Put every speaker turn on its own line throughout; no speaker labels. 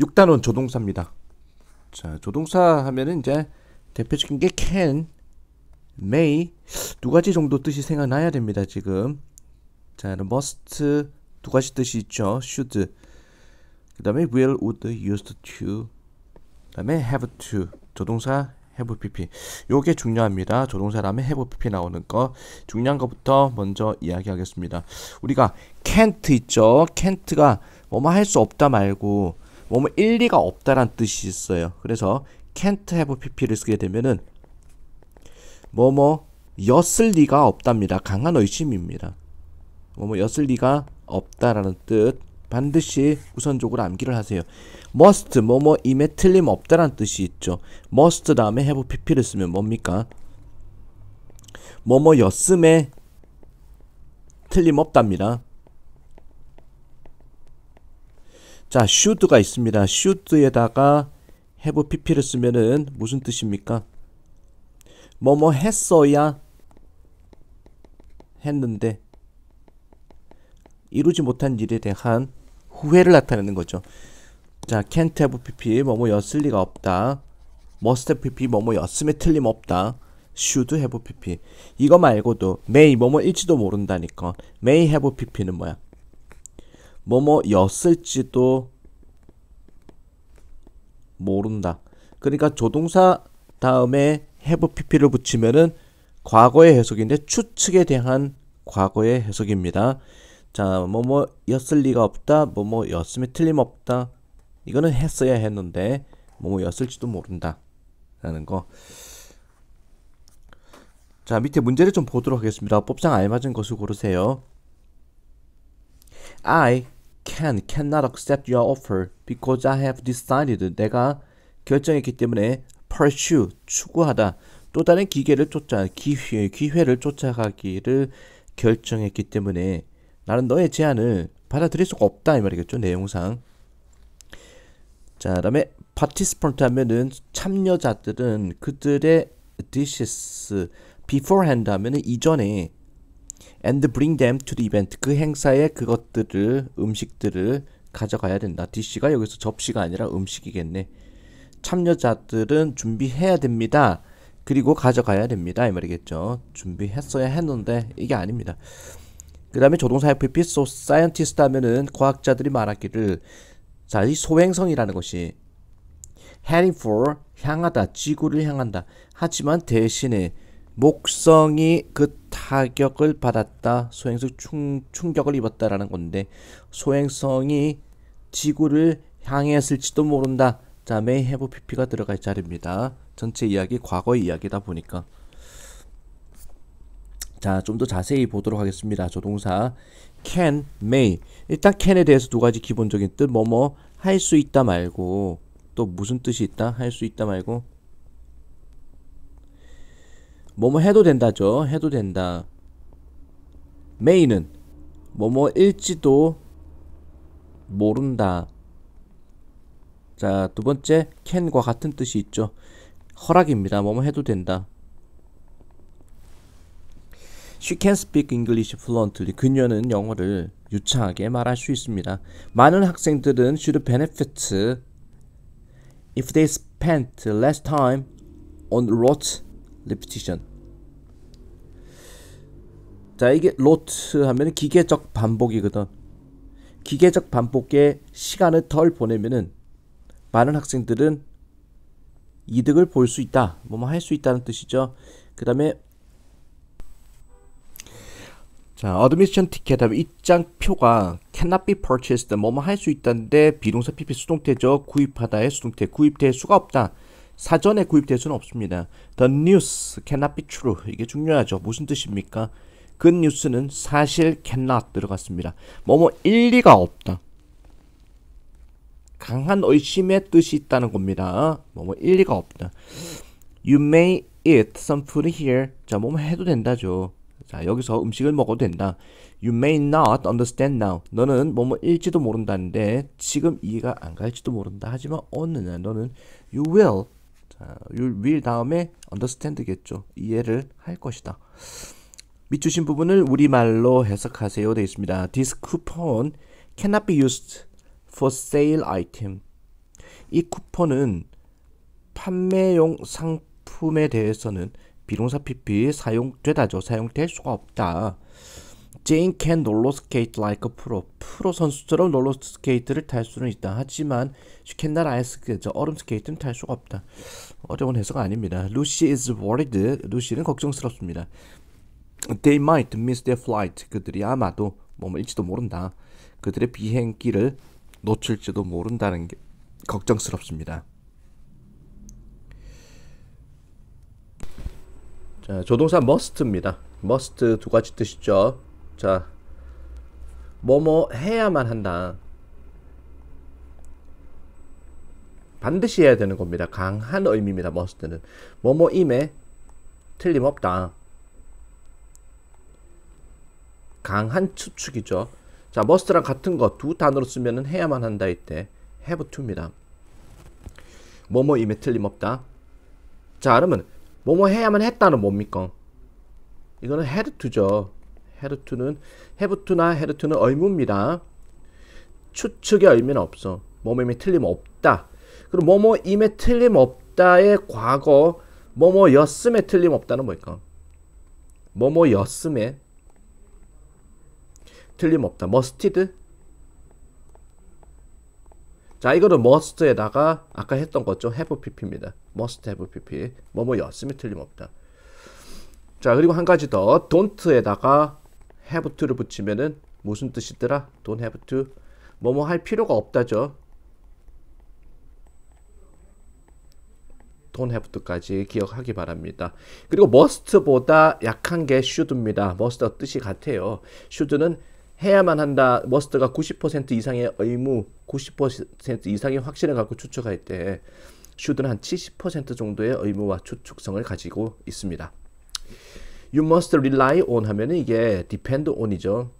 6단원 조동사입니다. 자, 조동사 하면은 이제 대표적인 게 can, may 두 가지 정도 뜻이 생각나야 됩니다. 지금 자, must 두 가지 뜻이 있죠. should 그 다음에 will, would, used to 그 다음에 have to 조동사 have pp 요게 중요합니다 조동사 다음에 have pp 나오는 거 중요한 것부터 먼저 이야기하겠습니다 우리가 can't 있죠 can't가 뭐뭐 할 수 없다 말고 뭐뭐 1, 2가 없다란 뜻이 있어요. 그래서 can't have pp를 쓰게 되면은 뭐뭐 였을 리가 없답니다. 강한 의심입니다. 뭐뭐 였을 리가 없다라는 뜻 반드시 우선적으로 암기를 하세요. must 뭐뭐 임에 틀림 없다는 뜻이 있죠. must 다음에 have pp를 쓰면 뭡니까? 뭐뭐 였음에 틀림 없답니다. 자, should가 있습니다. should에다가 have pp를 쓰면은 무슨 뜻입니까? 뭐뭐 했어야 했는데 이루지 못한 일에 대한 후회를 나타내는 거죠. 자, can't have pp 뭐뭐였을 리가 없다. must have pp 뭐뭐였음에 틀림없다. should have pp 이거 말고도 may 뭐뭐일지도 모른다니까 may have pp는 뭐야? 뭐뭐였을지도 모른다. 그러니까 조동사 다음에 have pp를 붙이면은 과거의 해석인데 추측에 대한 과거의 해석입니다. 자, 뭐뭐였을 리가 없다. 뭐뭐였음에 틀림없다. 이거는 했어야 했는데 뭐뭐였을지도 모른다. 라는 거. 자, 밑에 문제를 좀 보도록 하겠습니다. 법상 알맞은 것을 고르세요. I can, cannot accept your offer because I have decided 내가 결정했기 때문에 pursue, 추구하다 또 다른 기계를 쫓아, 기회, 기회를 쫓아가기를 결정했기 때문에 나는 너의 제안을 받아들일 수가 없다 이 말이겠죠 내용상 자그 다음에 participant 하면은 참여자들은 그들의 dishes beforehand 하면은 이전에 and bring them to the event. 그 행사에 그것들을 음식들을 가져가야 된다. 디시가 여기서 접시가 아니라 음식이겠네. 참여자들은 준비해야 됩니다. 그리고 가져가야 됩니다. 이 말이겠죠. 준비했어야 했는데 이게 아닙니다. 그 다음에 조동사 FP, so scientist 하면은 과학자들이 말하기를 자, 이 소행성이라는 것이 heading for 향하다, 지구를 향한다. 하지만 대신에 목성이 그 타격을 받았다. 소행성 충, 충격을 입었다라는 건데 소행성이 지구를 향했을지도 모른다. 자, 메이 해부 PP가 들어갈 자리입니다. 전체 이야기 과거 이야기다 보니까 자, 좀 더 자세히 보도록 하겠습니다. 조동사 can, may. 일단 can에 대해서 두 가지 기본적인 뜻 뭐뭐 할 수 있다 말고 또 무슨 뜻이 있다? 할 수 있다 말고 뭐뭐 해도 된다죠. 해도 된다. 메인은 뭐 뭐일지도 모른다. 자, 두 번째 캔과 같은 뜻이 있죠. 허락입니다. 뭐뭐 해도 된다. She can speak English fluently. 그녀는 영어를 유창하게 말할 수 있습니다. 많은 학생들은 should benefit if they spent less time on r o a d r 프티션자 이게 로트 하면 기계적 반복이거든. 기계적 반복에 시간을 덜 보내면은 많은 학생들은 이득을 볼 수 있다. 뭐 뭐 할 수 있다는 뜻이죠. 그 다음에 자, 어드미션 티켓 다음에 입장표가 cannot be purchased 뭐뭐 할 수 있다는데 비동사 PP 수동태죠. 구입하다의 수동태. 구입될 수가 없다. 사전에 구입될 수는 없습니다. The news cannot be true. 이게 중요하죠. 무슨 뜻입니까? 그 뉴스는 사실 cannot 들어갔습니다. 뭐뭐 일리가 없다. 강한 의심의 뜻이 있다는 겁니다. 뭐뭐 일리가 없다. You may eat some food here. 자, 뭐뭐 해도 된다죠. 자, 여기서 음식을 먹어도 된다. You may not understand now. 너는 뭐뭐 일지도 모른다는데 지금 이해가 안 갈지도 모른다. 하지만 어느 날 너는 you will 자, will 다음에 understand겠죠. 이해를 할 것이다. 밑주신 부분을 우리말로 해석하세요 되어 있습니다. This coupon cannot be used for sale item. 이 쿠폰은 판매용 상품에 대해서는 비동사 PP 사용되다죠. 사용될 수가 없다. 제인 캔 롤러스케이트 라이크 프로 프로 선수처럼 롤러스케이트를 탈 수는 있다. 하지만 she 이스 n n o 얼음 스케이트는 탈 수가 없다. 어려운 해석 아닙니다. 루시 c y is worried. 루시는 걱정스럽습니다. They might miss their flight. 그들이 아마도 머일지도 모른다. 그들의 비행기를 놓칠지도 모른다는 게 걱정스럽습니다. 자, 조동사 must입니다. must 두 가지 뜻이죠. 자, 뭐뭐 뭐 해야만 한다. 반드시 해야 되는 겁니다. 강한 의미입니다. 머스트는 뭐뭐 뭐 임에 틀림없다. 강한 추측이죠. 자, 머스트랑 같은 거 두 단어로 쓰면은 해야만 한다 이때 have to입니다. 뭐뭐 임에 틀림없다. 자, 그러면 뭐뭐 뭐 해야만 했다는 뭡니까? 이거는 had to죠. 헤르투는 헤브투나 헤르투는 의무입니다. 추측의 의미는 없어. 뭐뭐임에 틀림없다. 그럼 뭐뭐임에 틀림없다의 과거 뭐뭐였음에 틀림없다는 뭘까? 뭐 뭐뭐였음에 틀림없다. 머스티드? 자 이거는 머스트에다가 아까 했던 것죠 h 브 v e pp입니다 머스트 h 브 v e pp 뭐뭐였음에 틀림없다 자 그리고 한 가지 더돈트에다가 have to를 붙이면은 무슨 뜻이더라? don't have to 뭐뭐 할 필요가 없다죠. don't have to까지 기억하기 바랍니다. 그리고 must보다 약한 게 should입니다. must와 뜻이 같아요. should는 해야만 한다. 머스트가 90% 이상의 의무, 90% 이상의 확신을 갖고 추측할 때 슈드는 한 70% 정도의 의무와 추측성을 가지고 있습니다. You must rely on 하면 이게 depend on이죠.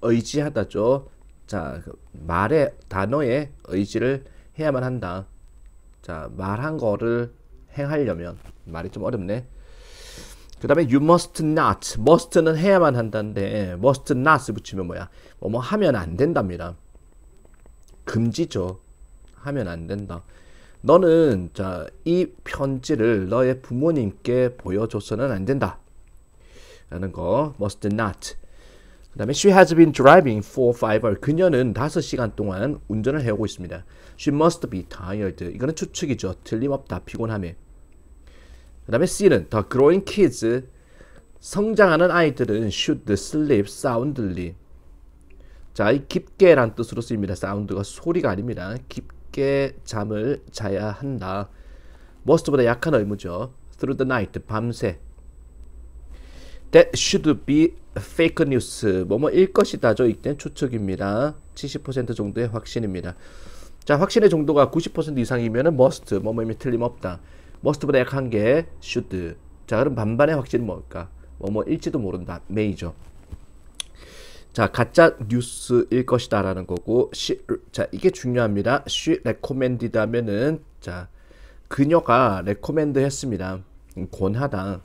의지하다죠. 자, 그 말의 단어에 의지를 해야만 한다. 자, 말한 거를 행하려면 말이 좀 어렵네. 그 다음에 you must not, must는 해야만 한다는데 예, must not 붙이면 뭐야? 뭐, 뭐 하면 안 된답니다. 금지죠. 하면 안 된다. 너는 자, 이 편지를 너의 부모님께 보여줘서는 안 된다. 라는 거 must not. 그 다음에 she has been driving for five hours. 그녀는 다섯 시간 동안 운전을 해오고 있습니다. she must be tired. 이거는 추측이죠. 틀림없다. 피곤함에. 그 다음에 C는 the growing kids. 성장하는 아이들은 should sleep soundly. 자, 이 깊게란 뜻으로 쓰입니다. 사운드가 소리가 아닙니다. 깊게. 깊게 잠을 자야 한다. must보다 약한 의무죠. through the night 밤새 That should be fake news. 뭐뭐일 것이다죠. 이때 추측입니다. 70% 정도의 확신입니다. 자, 확신의 정도가 90% 이상이면 must, 뭐뭐이면 틀림없다. must보다 약한 게 should. 자, 그럼 반반의 확신은 뭘까? 뭐뭐일지도 모른다. may죠. 자 가짜 뉴스일 것이다라는 거고 s 자 이게 중요합니다. she recommended 하면은 자 그녀가 레코멘드 했습니다. 권하다.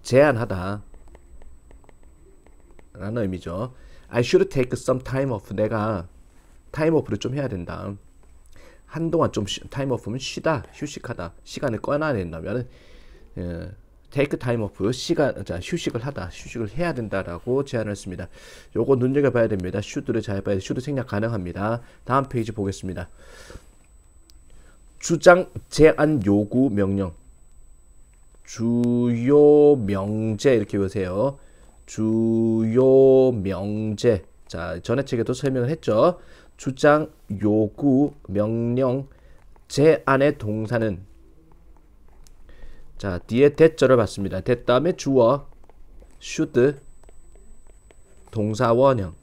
제안하다. 라는 의미죠. I should take some time off. 내가 타임 오프를 좀 해야 된다. 한동안 좀 쉬, 타임 오프면 쉬다, 휴식하다. 시간을 꺼놔야 된다면 예, 테이크 타임 오프 시간 자 휴식을 하다 휴식을 해야 된다라고 제안을 했습니다. 요거 눈여겨봐야 됩니다. 슈드를 잘 봐야 슈드 생략 가능합니다. 다음 페이지 보겠습니다. 주장 제안 요구 명령 주요 명제 이렇게 보세요. 주요 명제 자 전에 책에도 설명을 했죠. 주장 요구 명령 제안의 동사는 자 뒤에 대절을 받습니다. 대 다음에 주어 should 동사 원형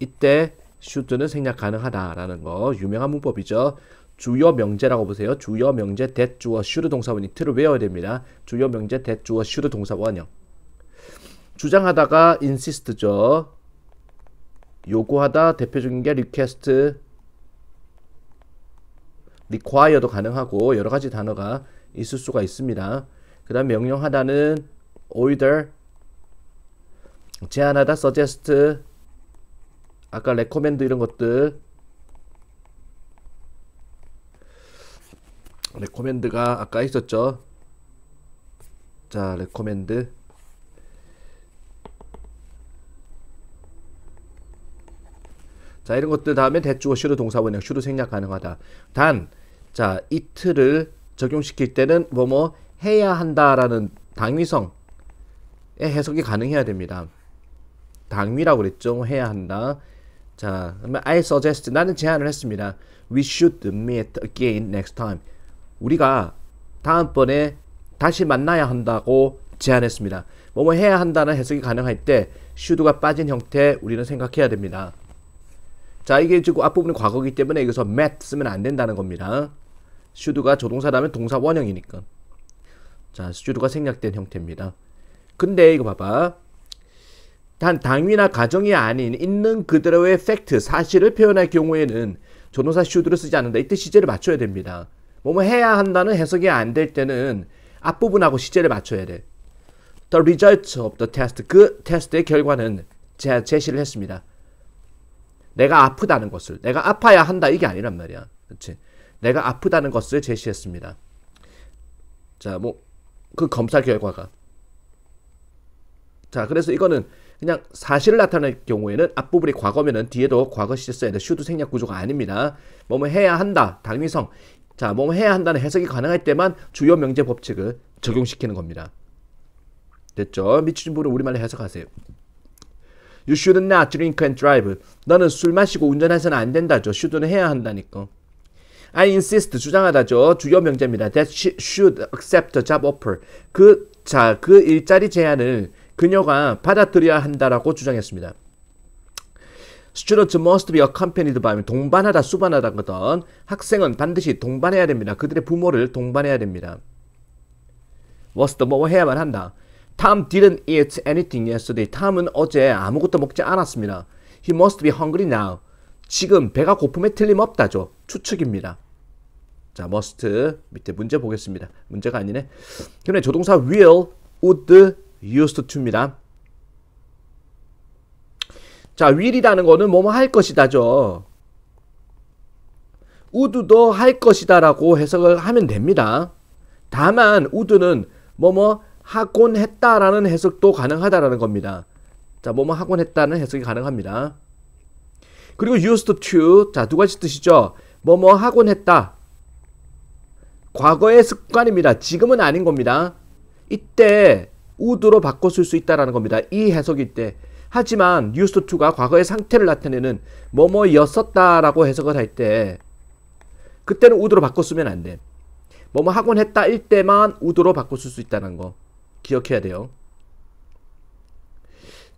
이때 should는 생략 가능하다라는 거 유명한 문법이죠. 주요 명제라고 보세요. 주요 명제 대주어 should 동사원이 틀을 외워야 됩니다. 주요 명제 대주어 should 동사 원형 주장하다가 insist죠. 요구하다 대표적인 게 request require도 가능하고 여러 가지 단어가 있을 수가 있습니다. 그 다음 명령 하단은 order 제안하다 suggest 아까 recommend 이런 것들 레코멘드가 아까 있었죠 자 레코멘드 자 이런 것들 다음에 대주어 슈드 동사 원형 슈드 생략 가능하다 단자 이틀을 적용시킬 때는 뭐 뭐 해야 한다라는 당위성의 해석이 가능해야 됩니다. 당위라고 그랬죠. 뭐 해야 한다. 자, 그러면 I suggest 나는 제안을 했습니다. We should meet again next time. 우리가 다음번에 다시 만나야 한다고 제안했습니다. 뭐 뭐 해야 한다는 해석이 가능할 때 should가 빠진 형태 우리는 생각해야 됩니다. 자, 이게 지금 앞부분이 과거기 때문에 여기서 met 쓰면 안 된다는 겁니다. 슈드가 조동사라면 동사 원형이니까. 자, 슈드가 생략된 형태입니다. 근데 이거 봐봐. 단 당위나 가정이 아닌 있는 그대로의 팩트, 사실을 표현할 경우에는 조동사 슈드를 쓰지 않는다. 이때 시제를 맞춰야 됩니다. 뭐 뭐 해야 한다는 해석이 안 될 때는 앞부분하고 시제를 맞춰야 돼. The result of the test. 그 테스트의 결과는 제, 제시를 했습니다. 내가 아프다는 것을. 내가 아파야 한다. 이게 아니란 말이야. 그렇지? 내가 아프다는 것을 제시했습니다. 자, 뭐 그 검사 결과가 자, 그래서 이거는 그냥 사실을 나타낼 경우에는 앞부분이 과거면은 뒤에도 과거 시제 써야 돼. 슈드 생략 구조가 아닙니다. 뭐뭐 뭐 해야 한다. 당위성. 자, 뭐뭐 뭐 해야 한다는 해석이 가능할 때만 주요 명제 법칙을 적용시키는 겁니다. 됐죠? 미치신 분은 우리말로 해석하세요. You should not drink and drive. 너는 술 마시고 운전해서는 안 된다죠. 슈드는 해야 한다니까. I insist 주장하다죠. 주요 명제입니다. That she should accept a job offer. 그 자, 그 일자리 제안을 그녀가 받아들여야 한다라고 주장했습니다. Students must be accompanied by 동반하다, 수반하다거든. 학생은 반드시 동반해야 됩니다. 그들의 부모를 동반해야 됩니다. must 뭐 해야만 한다. Tom didn't eat anything yesterday. 탐은 어제 아무것도 먹지 않았습니다. He must be hungry now. 지금 배가 고픔에 틀림없다죠. 추측입니다. 자, must 밑에 문제 보겠습니다. 문제가 아니네. 그럼 조동사 will, would, used to입니다. 자, will이라는 거는 뭐뭐 할 것이다죠. would도 할 것이다라고 해석을 하면 됩니다. 다만 would는 뭐뭐 하곤 했다라는 해석도 가능하다라는 겁니다. 자, 뭐뭐 하곤 했다는 해석이 가능합니다. 그리고 used to 자, 두 가지 뜻이죠. 뭐뭐 하곤 했다. 과거의 습관입니다. 지금은 아닌 겁니다. 이때 우드로 바꿔 쓸 수 있다라는 겁니다. 이 해석일 때. 하지만 뉴스2가 과거의 상태를 나타내는 뭐뭐였었다라고 해석을 할 때 그때는 우드로 바꿔 쓰면 안 돼. 뭐뭐 하곤 했다 일 때만 우드로 바꿔 쓸 수 있다는 거 기억해야 돼요.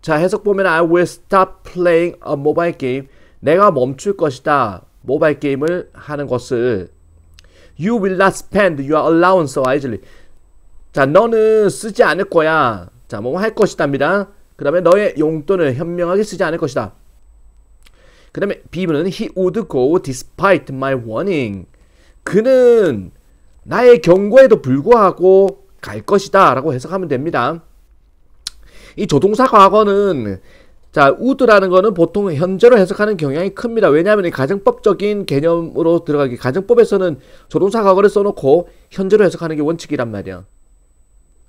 자 해석 보면 I will stop playing a mobile game. 내가 멈출 것이다. 모바일 게임을 하는 것을 You will not spend your allowance wisely. 자, 너는 쓰지 않을 거야. 자, 뭐 할것이다입니다그 다음에 너의 용돈을 현명하게 쓰지 않을 것이다. 그 다음에 비 B는 He would go despite my warning. 그는 나의 경고에도 불구하고 갈 것이다 라고 해석하면 됩니다. 이 조동사 과거는 자, 우드라는 거는 보통 현재로 해석하는 경향이 큽니다. 왜냐하면 가정법적인 개념으로 들어가기, 가정법에서는 조동사 과거를 써놓고 현재로 해석하는 게 원칙이란 말이야.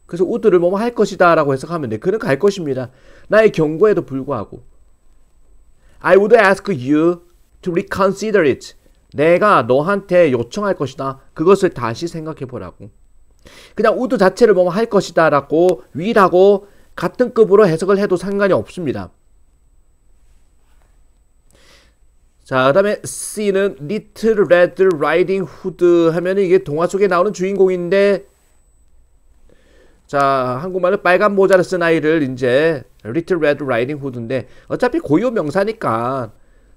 그래서 우드를 뭐뭐 할 것이다 라고 해석하면 돼. 그는 갈 것입니다. 나의 경고에도 불구하고. I would ask you to reconsider it. 내가 너한테 요청할 것이다. 그것을 다시 생각해 보라고. 그냥 우드 자체를 뭐뭐 할 것이다 라고 위라고 같은 급으로 해석을 해도 상관이 없습니다. 자, 그 다음에 C는 Little Red Riding Hood 하면 은 이게 동화 속에 나오는 주인공인데 자, 한국말로 빨간 모자를 쓴 아이를 이제 Little Red Riding Hood인데 어차피 고유 명사니까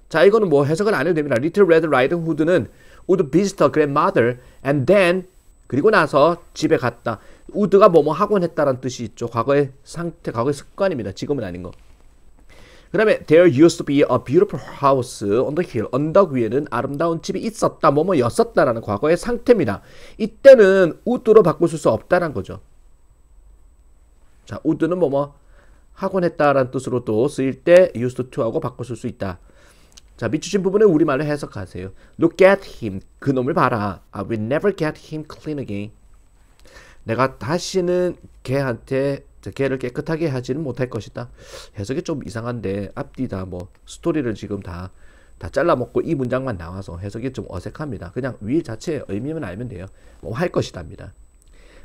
자, 이거는 뭐 해석은 안 해도 됩니다. Little Red Riding Hood는 would visit her grandmother and then 그리고 나서 집에 갔다. 우드가 뭐 뭐 하곤 했다라는 뜻이 있죠. 과거의 상태, 과거의 습관입니다. 지금은 아닌 거. 그 다음에 There used to be a beautiful house on the hill. 언덕 위에는 아름다운 집이 있었다, 뭐뭐였었다 라는 과거의 상태입니다. 이때는 우드로 바꿀수 없다는 거죠. 자, 우드는 뭐뭐 하곤 했다라는 뜻으로 도 쓰일 때 used to하고 바꾸실 수 있다. 자, 밑주신 부분은 우리말로 해석하세요. Look at him. 그 놈을 봐라. I will never get him clean again. 내가 다시는 걔한테 개를 깨끗하게 하지는 못할 것이다. 해석이 좀 이상한데 앞뒤 다 뭐 스토리를 지금 다 다 잘라먹고 이 문장만 나와서 해석이 좀 어색합니다. 그냥 위 자체의 의미만 알면 돼요. 뭐 할 것이다입니다.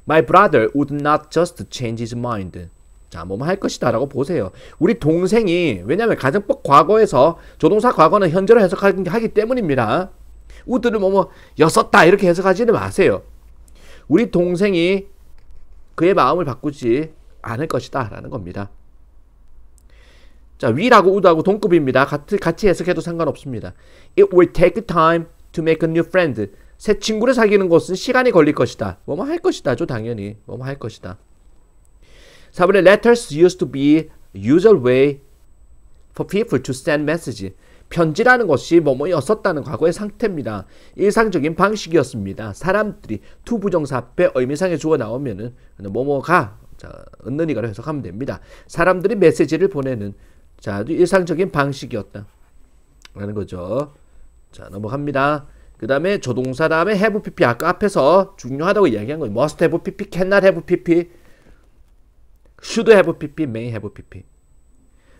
My brother would not just change his mind. 자, 뭐할 뭐 것이다 라고 보세요. 우리 동생이 왜냐면 가정법 과거에서 조동사 과거는 현재로 해석하기 때문입니다. 우드는 뭐뭐 여섯다 이렇게 해석하지는 마세요. 우리 동생이 그의 마음을 바꾸지 않을 것이다 라는 겁니다. 자, 위라고 우도하고 동급입니다. 같이, 같이 해석해도 상관없습니다. It will take time to make a new friend. 새 친구를 사귀는 것은 시간이 걸릴 것이다. 뭐 뭐 할 것이다죠, 당연히. 뭐 뭐 할 것이다. 4번에 letters used to be usual way for people to send message. 편지라는 것이 뭐뭐였었다는 과거의 상태입니다. 일상적인 방식이었습니다. 사람들이 투부정사 앞에 의미상의 주어 나오면은 뭐뭐가 자, 언론이가로 해석하면 됩니다. 사람들이 메시지를 보내는 자, 일상적인 방식이었다. 라는 거죠. 자, 넘어갑니다. 그 다음에 조동사 다음에 have pp 아까 앞에서 중요하다고 이야기한 거 must have pp, cannot have pp, should have pp, may have pp.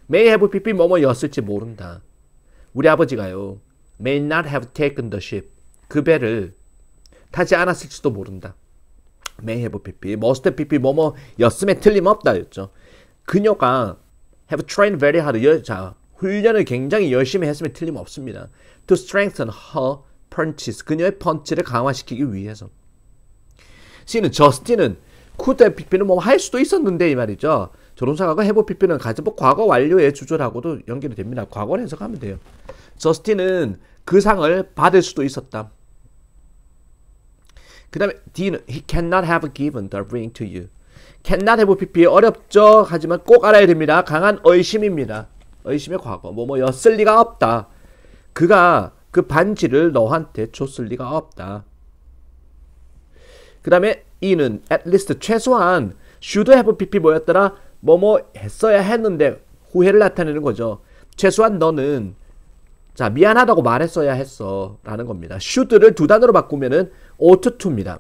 may have pp 뭐뭐였을지 모른다. 우리 아버지가요. may not have taken the ship. 그 배를 타지 않았을지도 모른다. 메이헤브 피 p 머스트 피피 뭐뭐였음에 틀림없다였죠. 그녀가 have trained very hard 여자 훈련을 굉장히 열심히 했음에 틀림없습니다. To strengthen her punches 그녀의 펀치를 강화시키기 위해서. C는 저스틴은 쿠데 피피는뭐 할 수도 있었는데 이 말이죠. 조론사가고 해보 피피는 가장 뭐 과거 완료의 주절하고도 연결이 됩니다. 과거를 해석하면 돼요. 저스틴은 그 상을 받을 수도 있었다. 그 다음에 D는 he cannot have given the ring to you. cannot have PP 어렵죠. 하지만 꼭 알아야 됩니다. 강한 의심입니다. 의심의 과거. 뭐뭐였을 리가 없다. 그가 그 반지를 너한테 줬을 리가 없다. 그 다음에 E는 at least 최소한 should have PP 뭐였더라? 뭐뭐 뭐 했어야 했는데 후회를 나타내는 거죠. 최소한 너는 자 미안하다고 말했어야 했어 라는 겁니다. should를 두 단어로 바꾸면은 ought to입니다.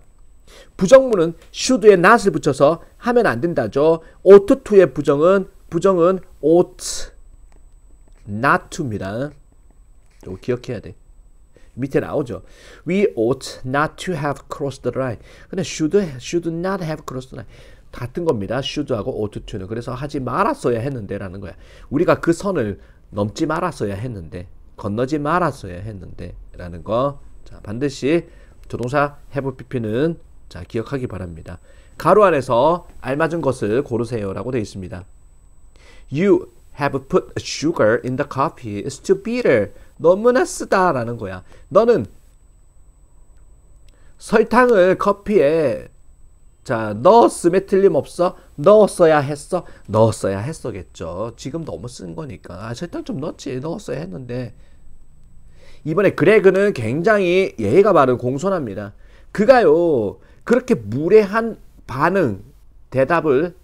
부정문은 should에 not을 붙여서 하면 안 된다죠. ought to의 부정은 부정은 ought not to입니다. 이거 기억해야 돼. 밑에 나오죠. We ought not to have crossed the line. 근데 should should not have crossed the line. 같은 겁니다. should하고 ought to는. 그래서 하지 말았어야 했는데라는 거야. 우리가 그 선을 넘지 말았어야 했는데, 건너지 말았어야 했는데라는 거. 자, 반드시 조동사 have pp는 자 기억하기 바랍니다. 가로 안에서 알맞은 것을 고르세요 라고 되어 있습니다. You have put sugar in the coffee. It's too bitter. 너무나 쓰다 라는 거야. 너는 설탕을 커피에 자 넣었음에 틀림없어 넣었어야 했어 넣었어야 했어겠죠 지금 너무 쓴 거니까 아, 설탕 좀 넣었지 넣었어야 했는데 이번에 그레그는 굉장히 예의가 바른 공손합니다. 그가요, 그렇게 무례한 반응, 대답을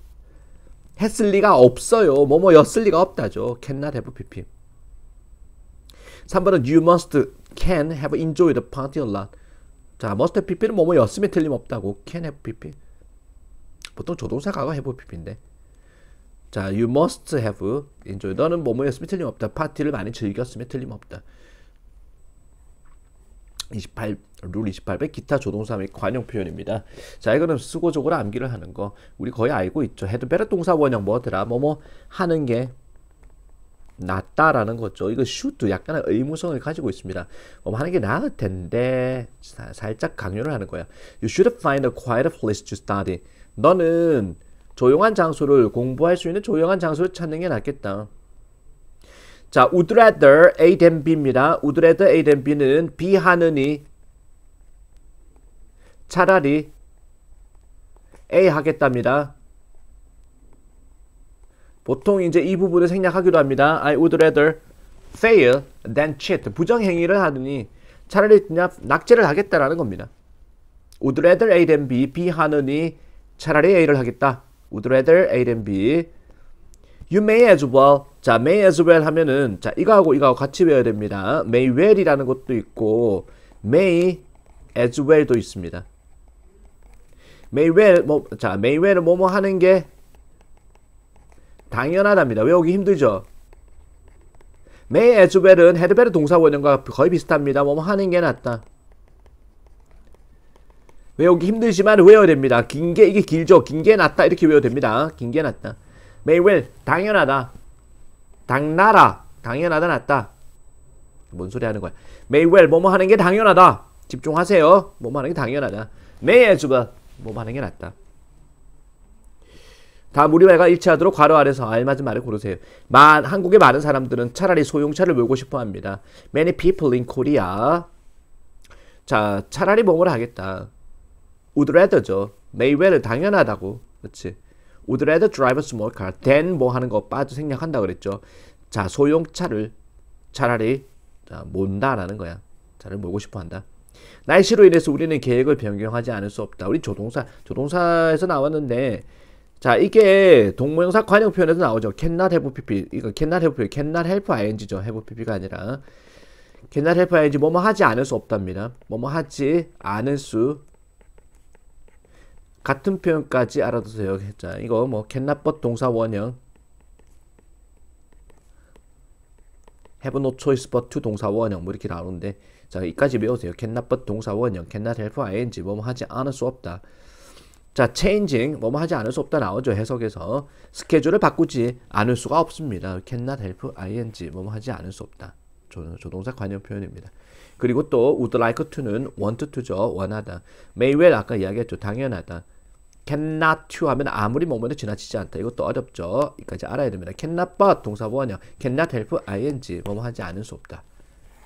했을 리가 없어요. 뭐뭐였을 리가 없다죠. cannot have PP. 3번은 you must can have enjoyed the party a lot. 자, must have PP는 뭐뭐였음에 틀림없다고. can have PP. 보통 조동사가 have PP인데. 자, you must have enjoyed. 너는 뭐뭐였음에 틀림없다. 파티를 많이 즐겼음에 틀림없다. 28, 룰 28배 기타 조동사 및 관용 표현입니다. 자, 이거는 수고적으로 암기를 하는 거. 우리 거의 알고 있죠. 헤드베르 동사 원형 뭐더라? 뭐뭐 하는 게 낫다라는 거죠. 이거 슈트 약간의 의무성을 가지고 있습니다. 뭐 하는 게 나을 텐데 사, 살짝 강요를 하는 거야. You should find a quiet place to study. 너는 조용한 장소를 공부할 수 있는 조용한 장소를 찾는 게 낫겠다. 자, would rather A than B입니다. would rather A than B는 B 하느니 차라리 A 하겠답니다. 보통 이제 이 부분을 생략하기도 합니다. I would rather fail than cheat. 부정행위를 하느니 차라리 그냥 낙제를 하겠다라는 겁니다. would rather A than B, B 하느니 차라리 A를 하겠다. would rather A than B, You may as well. 자, may as well 하면은 자, 이거하고 이거하고 같이 외워야 됩니다. may well이라는 것도 있고 may as well도 있습니다. may well 뭐 자, may well은 뭐뭐 하는 게 당연하답니다. 외우기 힘들죠. may as well은 had better 동사 원형과 거의 비슷합니다. 뭐뭐 뭐 하는 게 낫다. 외우기 힘들지만 외워야 됩니다. 긴게 이게 길죠. 긴게 낫다 이렇게 외워야 됩니다. 긴게 낫다. 매일 당연하다. 당나라 당연하다 낫다. 뭔 소리 하는 거야? 매일 뭐뭐 하는 게 당연하다. 집중하세요. 뭐뭐 하는 게 당연하다. 매일 네, 주가 뭐뭐 하는 게 낫다. 다 우리말과 일치하도록 괄호 아래서 알맞은 말을 고르세요. 마, 한국의 많은 사람들은 차라리 소형차를 몰고 싶어 합니다. Many people in Korea. 자, 차라리 몸을 하겠다. Would rather죠. May well, 당연하다고. 그렇지 would rather drive a small car than 뭐 하는 거 빠져 생략한다 그랬죠. 자, 소형차를 차라리 자, 몬다라는 거야. 차를 몰고 싶어 한다. 날씨로 인해서 우리는 계획을 변경하지 않을 수 없다. 우리 조동사, 조동사에서 나왔는데 자, 이게 동모용사 관용 표현에서 나오죠. cannot help pp. 이거 cannot help, cannot help ing죠. help pp가 아니라 cannot help ing 뭐뭐 하지 않을 수 없답니다. 뭐뭐 하지 않을 수 같은 표현까지 알아두세요. 했 이거 뭐 c a n 동사 원형 have no choice but to 동사 원형 뭐 이렇게 나오는데 자여까지 외우세요. c a n 동사 원형 c a n help ing 뭐뭐 하지 않을 수 없다. 자 changing 뭐뭐 하지 않을 수 없다 나오죠 해석에서 스케줄을 바꾸지 않을 수가 없습니다. c a n help ing 뭐뭐 하지 않을 수 없다. 조동사 관용 표현입니다. 그리고 또 would like to는 want to죠. 원하다. may well 아까 이야기했죠. 당연하다. cannot to 하면 아무리 머무르 지나치지 않다. 이것도 어렵죠. 여기까지 알아야 됩니다. cannot but 동사 보완형 cannot help ing 뭐뭐 하지 않을 수 없다.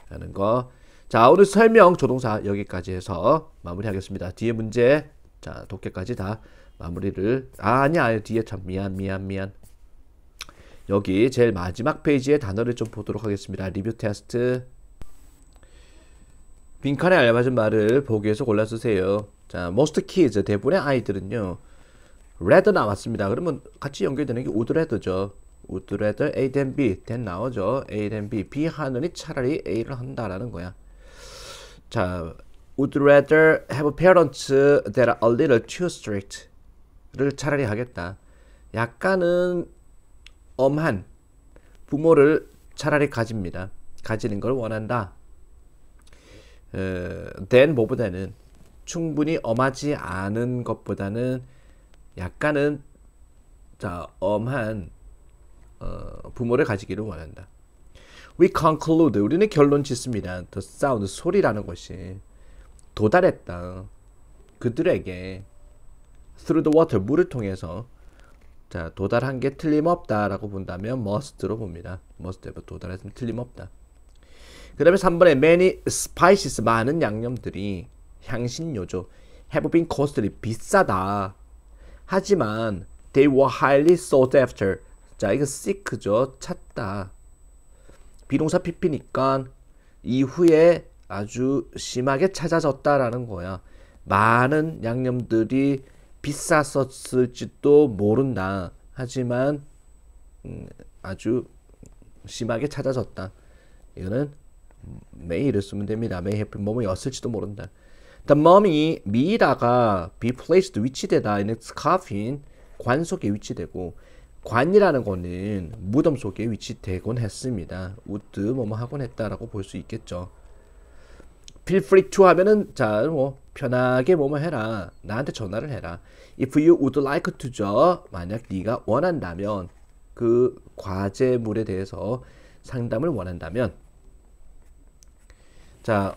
라는 거. 자 오늘 설명 조동사 여기까지 해서 마무리하겠습니다. 뒤에 문제 자독해까지다 마무리를 아, 아니야 뒤에 참 미안 미안 미안 여기 제일 마지막 페이지에 단어를 좀 보도록 하겠습니다. 리뷰 테스트 빈칸에 알맞은 말을 보기에서 골라주세요. 자, most kids 대부분의 아이들은요. rather 나왔습니다. 그러면 같이 연결되는 게 would rather죠. would rather A than B than 나오죠. A than B B 하느니 차라리 A를 한다라는 거야. 자, would rather have parents that are a little too strict를 차라리 하겠다. 약간은 엄한 부모를 차라리 가집니다. 가지는 걸 원한다. 된 뭐보다는 충분히 엄하지 않은 것보다는 약간은 자 엄한 어, 부모를 가지기를 원한다. We conclude 우리는 결론 짓습니다. The sound 소리라는 것이 도달했다. 그들에게 through the water 물을 통해서 자 도달한 게 틀림없다라고 본다면 must로 봅니다. must 도달했으면 틀림없다. 그 다음에 3번에 many spices 많은 양념들이 향신료죠. have been costly 비싸다. 하지만 they were highly sought after. 자 이거 seek죠. 찾다. 비동사 pp니까 이후에 아주 심하게 찾아졌다라는 거야. 많은 양념들이 비쌌었을지도 모른다. 하지만 음, 아주 심하게 찾아졌다. 이거는 매일 y 를 쓰면 됩니다. may have 을지도 모른다. The m u m m y 미라가 be placed 위치되다 in its coffin 관 속에 위치되고 관이라는 거는 무덤 속에 위치되곤 했습니다. w o 뭐뭐 하곤 했다라고 볼 수 있겠죠. feel free to 하면은 자뭐 편하게 뭐뭐 해라 나한테 전화를 해라 if you would like to 줘 만약 네가 원한다면 그 과제물에 대해서 상담을 원한다면 자,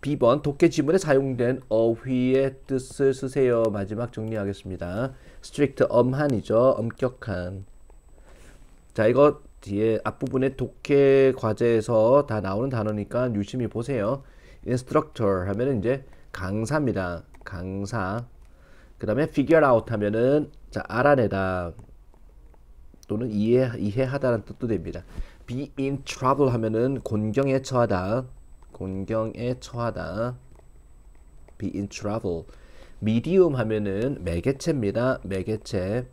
B번 독해 지문에 사용된 어휘의 뜻을 쓰세요. 마지막 정리하겠습니다. strict 엄한이죠. 엄격한. 자, 이거 뒤에 앞부분에 독해 과제에서 다 나오는 단어니까 유심히 보세요. instructor 하면은 이제 강사입니다. 강사. 그 다음에 figure out 하면은 자, 알아내다 또는 이해, 이해하다는 뜻도 됩니다. be in trouble 하면은 곤경에 처하다. 곤경에 처하다. be in trouble. medium 하면은 매개체입니다. 매개체.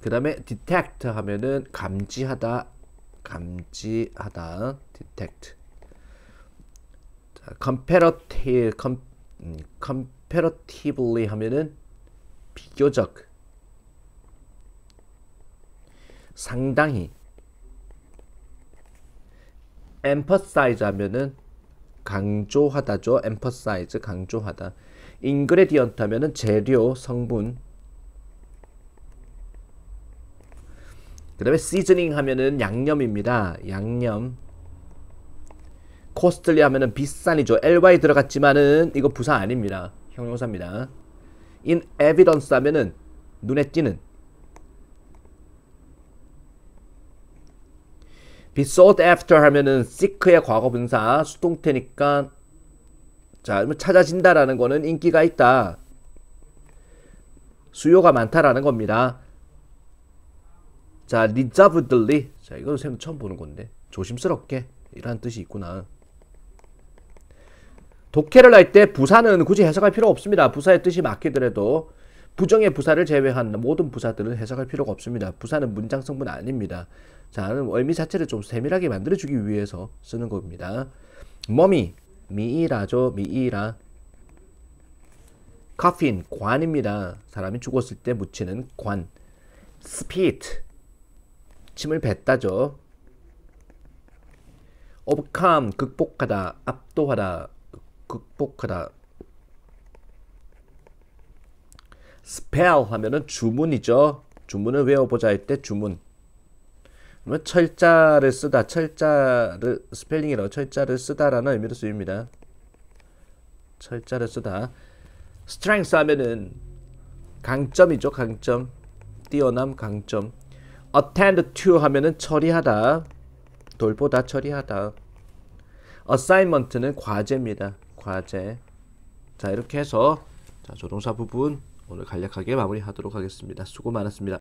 그 다음에 detect 하면은 감지하다. 감지하다. detect. 자, comparative, com, 음, comparatively 하면은 비교적 상당히 emphasize 하면은 강조하다죠. emphasize 강조하다. ingredient 하면은 재료, 성분. 그다음에 seasoning 하면은 양념입니다. 양념. costly 하면은 비싼이죠. ly 들어갔지만은 이거 부사 아닙니다. 형용사입니다. in evidence 하면은 눈에 띄는 be sought after 하면은 seek의 과거 분사 수동태니까 자, 찾아진다라는 거는 인기가 있다. 수요가 많다라는 겁니다. 자, reservedly. 자, 이건 쌤 처음 보는 건데. 조심스럽게. 이란 뜻이 있구나. 독해를 할 때 부사는 굳이 해석할 필요 없습니다. 부사의 뜻이 맞기더라도 부정의 부사를 제외한 모든 부사들은 해석할 필요가 없습니다. 부사는 문장 성분 아닙니다. 자, 그 의미 자체를 좀 세밀하게 만들어주기 위해서 쓰는 겁니다. 머미, 미이라죠. 미이라. 커핀, 관입니다. 사람이 죽었을 때 묻히는 관. 스피트, 침을 뱉다죠. o v e 극복하다, 압도하다, 극복하다. s p 하면은 주문이죠. 주문을 외워보자 할 때 주문. 그러면 뭐 철자를 쓰다, 철자를 스펠링이라고 철자를 쓰다라는 의미로 쓰입니다. 철자를 쓰다. strength 하면은 강점이죠, 강점. 뛰어남 강점. attend to 하면은 처리하다. 돌보다 처리하다. assignment는 과제입니다. 과제. 자, 이렇게 해서 자, 조동사 부분 오늘 간략하게 마무리하도록 하겠습니다. 수고 많았습니다.